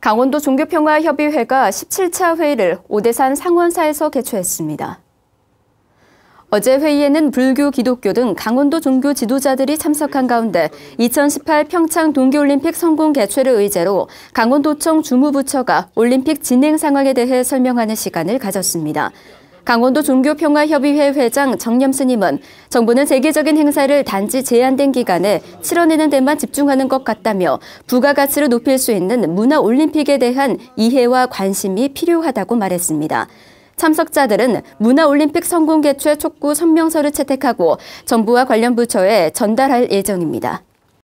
강원도 종교평화협의회가 17차 회의를 오대산 상원사에서 개최했습니다. 어제 회의에는 불교, 기독교 등 강원도 종교 지도자들이 참석한 가운데 2018 평창 동계올림픽 성공 개최를 의제로 강원도청 주무부처가 올림픽 진행 상황에 대해 설명하는 시간을 가졌습니다. 강원도 종교평화협의회 회장 정념 스님은 정부는 세계적인 행사를 단지 제한된 기간에 치러내는 데만 집중하는 것 같다며 부가가치를 높일 수 있는 문화올림픽에 대한 이해와 관심이 필요하다고 말했습니다. 참석자들은 문화올림픽 성공 개최 촉구 선명서를 채택하고 정부와 관련 부처에 전달할 예정입니다.